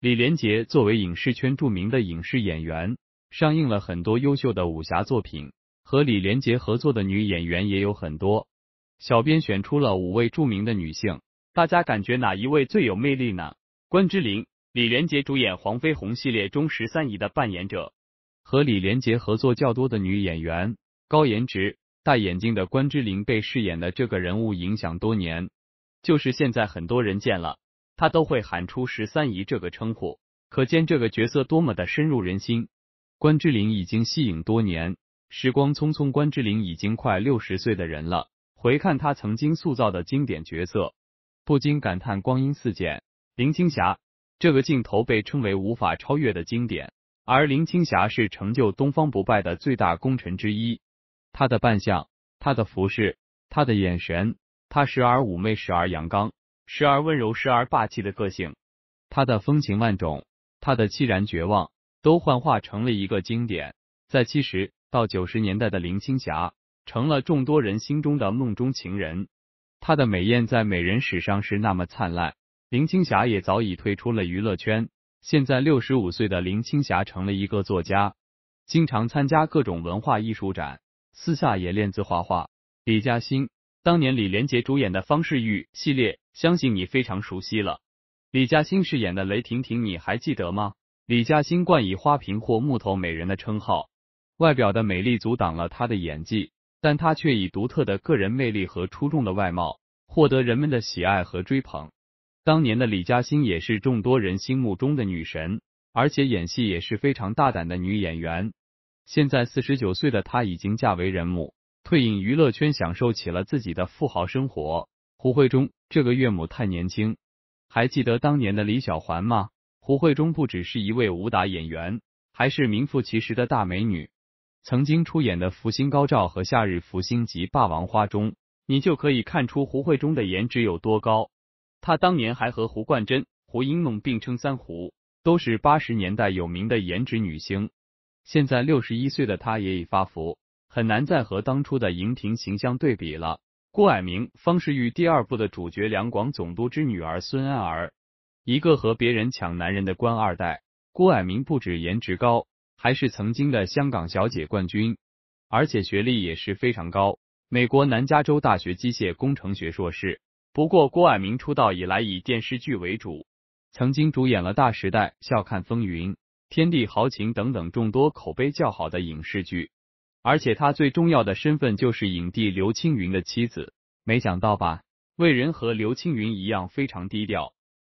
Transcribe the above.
李连杰作为影视圈著名的影视演员，上映了很多优秀的武侠作品，和李连杰合作的女演员也有很多。小编选出了五位著名的女性，大家感觉哪一位最有魅力呢？关之琳，李连杰主演《黄飞鸿》系列中十三姨的扮演者，和李连杰合作较多的女演员。高颜值、大眼睛的关之琳被饰演的这个人物影响多年，就是现在很多人见了。他都会喊出“十三姨”这个称呼，可见这个角色多么的深入人心。关之琳已经息影多年，时光匆匆，关之琳已经快六十岁的人了。回看她曾经塑造的经典角色，不禁感叹光阴似箭。林青霞这个镜头被称为无法超越的经典，而林青霞是成就东方不败的最大功臣之一。她的扮相，她的服饰，她的眼神，她时而妩媚，时而阳刚。时而温柔，时而霸气的个性，她的风情万种，她的凄然绝望，都幻化成了一个经典。在七十到九十年代的林青霞，成了众多人心中的梦中情人。她的美艳在美人史上是那么灿烂。林青霞也早已退出了娱乐圈，现在六十五岁的林青霞成了一个作家，经常参加各种文化艺术展，私下也练字画画。李嘉欣。当年李连杰主演的《方世玉》系列，相信你非常熟悉了。李嘉欣饰演的雷婷婷，你还记得吗？李嘉欣冠以“花瓶”或“木头美人”的称号，外表的美丽阻挡了她的演技，但她却以独特的个人魅力和出众的外貌，获得人们的喜爱和追捧。当年的李嘉欣也是众多人心目中的女神，而且演戏也是非常大胆的女演员。现在四十九岁的她，已经嫁为人母。退隐娱乐圈，享受起了自己的富豪生活。胡慧中这个岳母太年轻，还记得当年的李小环吗？胡慧中不只是一位武打演员，还是名副其实的大美女。曾经出演的《福星高照》和《夏日福星》及《霸王花》中，你就可以看出胡慧中的颜值有多高。她当年还和胡冠珍、胡因梦并称“三胡”，都是八十年代有名的颜值女星。现在六十一岁的她也已发福。很难再和当初的荧屏形象对比了。郭蔼明，方世玉第二部的主角，两广总督之女儿孙安儿，一个和别人抢男人的官二代。郭蔼明不止颜值高，还是曾经的香港小姐冠军，而且学历也是非常高，美国南加州大学机械工程学硕士。不过，郭蔼明出道以来以电视剧为主，曾经主演了《大时代》《笑看风云》《天地豪情》等等众多口碑较好的影视剧。而且他最重要的身份就是影帝刘青云的妻子，没想到吧？魏仁和刘青云一样非常低调。